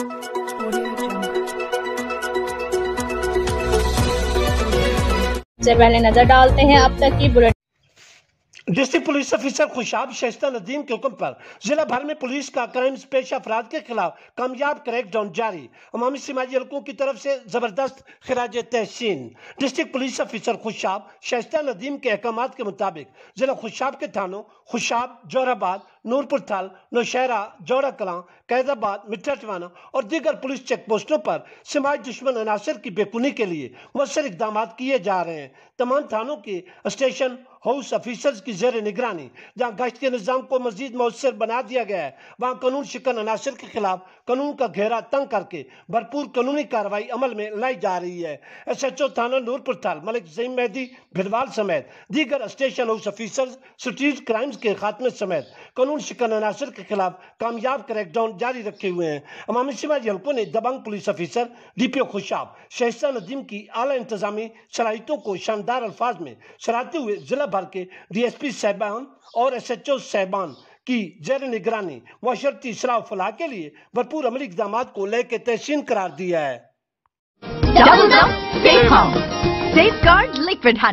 से पहले नजर डालते हैं अब तक की डिस्ट्रिक्ट पुलिस अफसर खुशाब शस्ता नदीम के हुक्म पर जिला भर में पुलिस का क्राइम पेश अफराध के खिलाफ कामयाब क्रैकडाउन जारी अमामी समाजी हल्कों की तरफ से जबरदस्त खराज तहसीन डिस्ट्रिक्ट पुलिस ऑफिसर खुशाब शस्ता नदीम के अहकाम के मुताबिक जिला खुशाब के थानों खुशाब जोराबाद नूरपुर थाल नौशहरा जौरा कलां कैदाबाद मिठा टवाना और दीगर पुलिस चेक पोस्टों पर समाज दुश्मन अनासर की बेकुनी के लिए मसर इकदाम किए जा रहे हैं तमाम थानों के स्टेशन हाउस ऑफिसर्स की जेर निगरानी जहाँ गश्त के निज़ाम को मजीद मौसर बना दिया गया है वहाँ कानून शिकन अनासर के खिलाफ कानून का घेरा तंग करके भरपूर कानूनी कार्रवाई अमल में लाई जा रही है एस एच ओ थाना नूरपुर थाल मलिक जईम मेहदी भिलवाल समेत दीगर station house officers street crimes के खात्मे समेत कानून कानून शिकन अनासर के खिलाफ कामयाब क्रैकडाउन जारी रखे हुए हैं अवामी समाजी हल्कों ने दबंग पुलिस अफिसर डीपीओ खुशाब शहसा नदीम की आला इंतजामी शराइतों को शानदार अल्फाज में सराहते हुए जिला भर के डीएसपी साहबान और एस एच ओ साहबान की जैर निगरानी व शर्ती शराब फलाह के लिए भरपूर अमली इकदाम को लेकर तहसीन करार दिया है